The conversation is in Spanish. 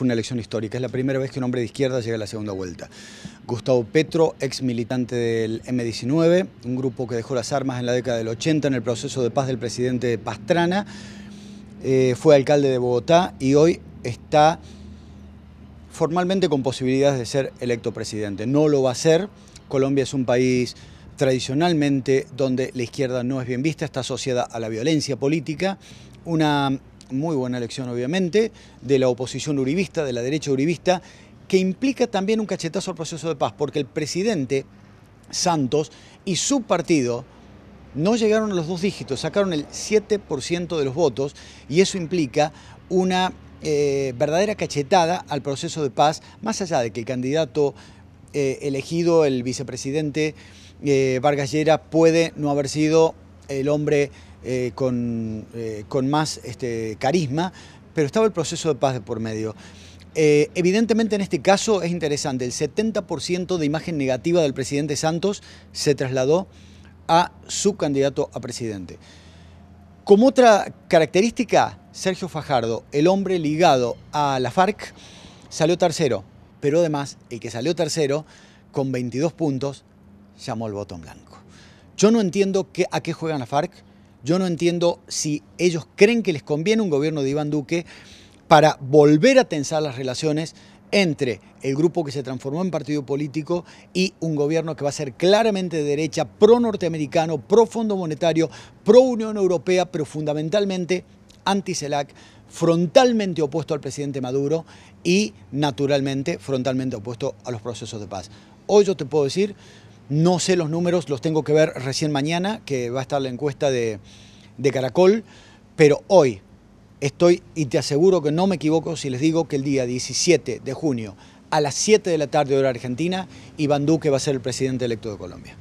fue una elección histórica. Es la primera vez que un hombre de izquierda llega a la segunda vuelta. Gustavo Petro, ex militante del M19, un grupo que dejó las armas en la década del 80 en el proceso de paz del presidente Pastrana, eh, fue alcalde de Bogotá y hoy está formalmente con posibilidades de ser electo presidente. No lo va a ser. Colombia es un país tradicionalmente donde la izquierda no es bien vista, está asociada a la violencia política. Una muy buena elección obviamente, de la oposición uribista, de la derecha uribista, que implica también un cachetazo al proceso de paz, porque el presidente Santos y su partido no llegaron a los dos dígitos, sacaron el 7% de los votos y eso implica una eh, verdadera cachetada al proceso de paz, más allá de que el candidato eh, elegido, el vicepresidente eh, Vargas Lleras, puede no haber sido el hombre eh, eh, con, más este, carisma, pero estaba el proceso de paz de por medio. Eh, evidentemente en este caso es interesante, el 70% de imagen negativa del presidente Santos se trasladó a su candidato a presidente. Como otra característica, Sergio Fajardo, el hombre ligado a la FARC, salió tercero, pero además el que salió tercero, con 22 puntos, llamó el botón blanco. Yo no entiendo a qué juegan la FARC, yo no entiendo si ellos creen que les conviene un gobierno de Iván Duque para volver a tensar las relaciones entre el grupo que se transformó en partido político y un gobierno que va a ser claramente de derecha, pro norteamericano, pro fondo monetario, pro Unión Europea, pero fundamentalmente anti-CELAC, frontalmente opuesto al presidente Maduro y naturalmente frontalmente opuesto a los procesos de paz. Hoy yo te puedo decir no sé los números, los tengo que ver recién mañana, que va a estar la encuesta de, Caracol, pero hoy estoy, y te aseguro que no me equivoco si les digo que el día 17 de junio a las 7 de la tarde hora argentina, Iván Duque va a ser el presidente electo de Colombia.